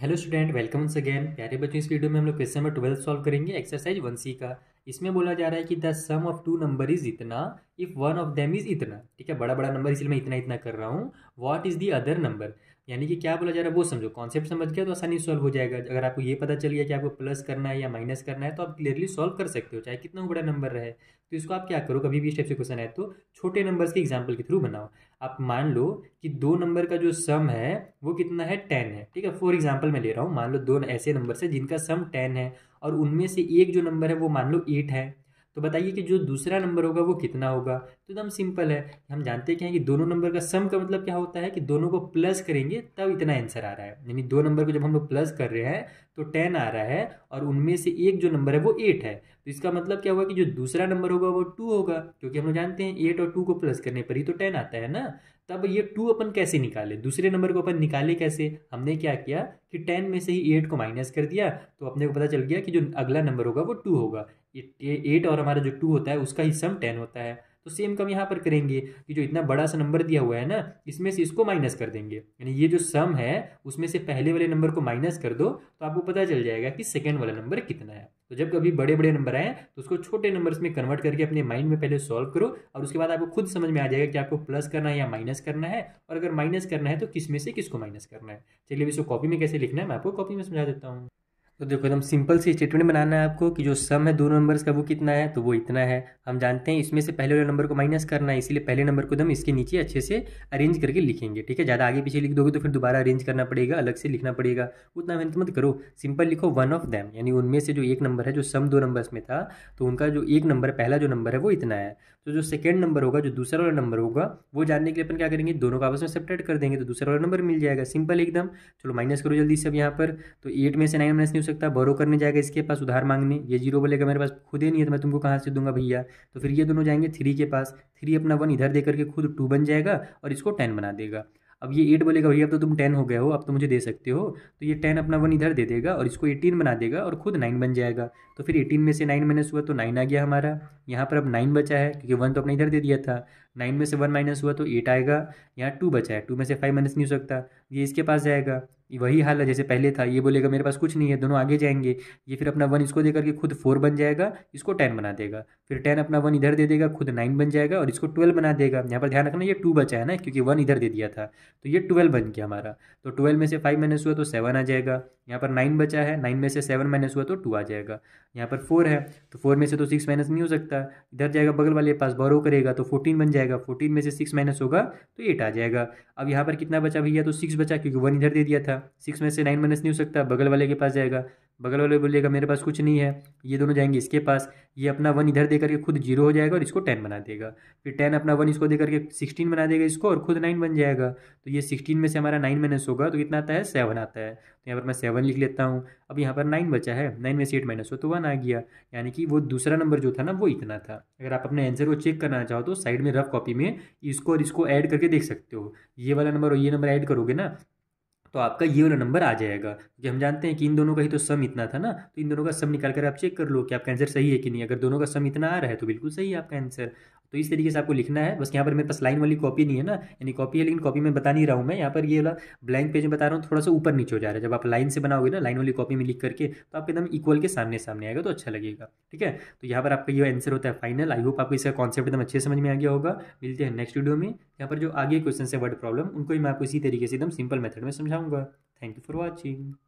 Hello student welcome once again प्यारे बच्चों इस वीडियो में हम लोग क्वेश्चन नंबर ट्वेल्थ सॉल्व करेंगे एक्सरसाइज वन सी का इसमें बोला जा रहा है कि the sum of two number is इतना if one of them is इतना ठीक है बड़ा बड़ा नंबर इसलिए मैं इतना इतना कर रहा हूँ what is the other number यानी कि क्या बोला जा रहा है वो समझो कॉन्सेप्ट समझ गया तो आसानी सॉल्व हो जाएगा अगर आपको ये पता चल गया कि आपको प्लस करना है या माइनस करना है तो आप क्लियरली सॉल्व कर सकते हो चाहे कितना बड़ा नंबर रहे तो इसको आप क्या करो कभी भी इस टाइप से क्वेश्चन है तो छोटे नंबर्स के एग्जाम्पल के थ्रू बनाओ आप मान लो कि दो नंबर का जो सम है वो कितना है टेन है ठीक है फॉर एग्जाम्पल मैं ले रहा हूँ मान लो दो ऐसे नंबर है जिनका सम टेन है और उनमें से एक जो नंबर है वो मान लो एट है तो बताइए कि जो दूसरा नंबर होगा वो कितना होगा तो एकदम सिंपल है हम जानते क्या है कि दोनों नंबर का सम का मतलब क्या होता है कि दोनों को प्लस करेंगे तब इतना आंसर आ रहा है यानी दो नंबर को जब हम लोग प्लस कर रहे हैं तो टेन आ रहा है और उनमें से एक जो नंबर है वो एट है तो इसका मतलब क्या हुआ कि जो दूसरा नंबर होगा वो टू होगा क्योंकि हम लोग जानते हैं एट और टू को प्लस करने पर ही तो टेन आता है ना तब ये टू अपन कैसे निकाले दूसरे नंबर को अपन निकाले कैसे हमने क्या किया कि टेन में से ही एट को माइनस कर दिया तो अपने को पता चल गया कि जो अगला नंबर होगा वो टू होगा एट और हमारा जो टू होता है उसका ही सम टेन होता है तो सेम कम यहाँ पर करेंगे कि जो इतना बड़ा सा नंबर दिया हुआ है ना इसमें से इसको माइनस कर देंगे यानी ये जो सम है उसमें से पहले वाले नंबर को माइनस कर दो तो आपको पता चल जाएगा कि सेकेंड वाला नंबर कितना है तो जब कभी बड़े बड़े नंबर आए तो उसको छोटे नंबर्स में कन्वर्ट करके अपने माइंड में पहले सॉल्व करो और उसके बाद आपको खुद समझ में आ जाएगा कि आपको प्लस करना है या माइनस करना है और अगर माइनस करना है तो किस में से किसको माइनस करना है चलिए इसको कॉपी में कैसे लिखना है मैं आपको कॉपी में समझा देता हूँ तो देखो एकदम सिंपल सी स्टेटमेंट बनाना है आपको कि जो सम है दोनों नंबर्स का वो कितना है तो वो इतना है हम जानते हैं इसमें से पहले वाले नंबर को माइनस करना है इसलिए पहले नंबर को एकदम तो इसके नीचे अच्छे से अरेंज करके लिखेंगे ठीक है ज़्यादा आगे पीछे लिख दोगे तो फिर दोबारा अरेंज करना पड़ेगा अलग से लिखना पड़ेगा उतना मेहनत मत करो सिंपल लिखो वन ऑफ दैम यानी उनमें से जो एक नंबर है जो सम दो नंबर्स में था तो उनका जो एक नंबर पहला जो नंबर है वो इतना है तो जो सेकेंड नंबर होगा जो दूसरा वाला नंबर होगा वो जानने के लिए अपन क्या करेंगे दोनों का आपस में सेपरेट कर देंगे तो दूसरा वाला नंबर मिल जाएगा सिंपल एकदम चलो माइनस करो जल्दी सब यहाँ पर तो एट में से नाइन माइनस सकता बोरो करने जाएगा इसके पास उधार मांगने ये जीरो बोलेगा मेरे पास खुद ही नहीं है तो मैं तुमको कहाँ से दूंगा भैया तो फिर ये दोनों जाएंगे थ्री के पास थ्री अपना वन इधर दे करके खुद टू बन जाएगा और इसको टेन बना देगा अब ये एट बोलेगा भैया अब तो तुम टेन हो गए हो अब तो मुझे दे सकते हो तो ये टेन अपना वन इधर दे देगा और इसको एटीन बना देगा और खुद नाइन बन जाएगा तो फिर एटीन में से नाइन माइनस हुआ तो नाइन आ गया हमारा यहाँ पर अब नाइन बचा है क्योंकि वन तो अपने इधर दे दिया था नाइन में से वन माइनस हुआ तो एट आएगा यहाँ टू बचा है टू में से फाइव माइनस नहीं हो सकता ये इसके पास जाएगा वही हाल है जैसे पहले था ये बोलेगा मेरे पास कुछ नहीं है दोनों आगे जाएंगे ये फिर अपना वन इसको दे करके खुद फोर बन जाएगा इसको टेन बना देगा फिर टेन अपना वन इधर दे देगा खुद नाइन बन जाएगा और इसको ट्वेल्व बना देगा यहाँ पर ध्यान रखना ये टू बचा है ना क्योंकि वन इधर दे दिया था तो ये ट्वेल्व बन गया हमारा तो ट्वेल्व में से फाइव माइनस हुआ तो सेवन आ जाएगा यहाँ पर नाइन बचा है नाइन में से सेवन माइनस हुआ तो टू आ जाएगा यहाँ पर फोर है तो फोर में से तो सिक्स माइनस नहीं हो सकता इधर जाएगा बगल वाले पास बोरो करेगा तो फोर्टीन बन जाएगा फोर्टीन में से सिक्स माइनस होगा तो एट आ जाएगा अब यहाँ पर कितना बचा भैया तो सिक्स बचा क्योंकि वन इधर दे दिया था जाएगा सिक्स में से नाइन माइनस नहीं हो सकता बगल वाले के पास जाएगा बगल वाले बोलेगा मेरे पास कुछ नहीं है ये दोनों जाएंगे इसके पास ये अपना वन इधर दे करके खुद जीरो हो जाएगा और इसको टेन बना देगा फिर टेन अपना वन इसको दे करके सिक्सटीन बना देगा इसको और खुद नाइन बन जाएगा तो ये सिक्सटीन में से हमारा नाइन माइनस होगा तो कितना आता है सेवन आता है तो यहाँ पर मैं सेवन लिख लेता हूँ अब यहाँ पर नाइन बचा है नाइन में से एट माइनस हो तो वन आ गया यानी कि वो दूसरा नंबर जो था ना वो इतना था अगर आप अपने आंसर को चेक करना चाहो तो साइड में रफ कॉपी में इसको और इसको ऐड करके देख सकते हो ये वाला नंबर और ये नंबर ऐड करोगे ना तो आपका ये वाला नंबर आ जाएगा क्योंकि हम जानते हैं कि इन दोनों का ही तो सम इतना था ना तो इन दोनों का सम निकाल कर आप चेक कर लो कि आपका आंसर सही है कि नहीं अगर दोनों का सम इतना आ रहा है तो बिल्कुल सही है आपका आंसर तो इस तरीके से आपको लिखना है बस यहाँ पर मेरे पास लाइन वाली कॉपी नहीं है ना यानी कॉपी है लेकिन कॉपी में बता नहीं रहा हूँ मैं यहाँ पर ये वाला ब्लैंक पेज में बता रहा हूँ थोड़ा सा ऊपर नीचे हो जा रहा है जब आप लाइन से बनाओगे ना लाइन वाली कॉपी में लिख करके तो आप एकदम इक्वल के सामने सामने आएगा तो अच्छा लगेगा ठीक है तो यहाँ पर आपका ये आंसर होता है फाइनल आई होप आपको इसका कॉन्सेप्ट एकदम अच्छे समझ में आ गया होगा मिलते हैं नेक्स्ट वीडियो में यहाँ पर जो आगे क्वेश्चन है वर्ड प्रॉब्लम उनको भी मैं आपको इसी तरीके से एकदम सिंपल मेथड में समझाऊँ Tanva. Thank you for watching.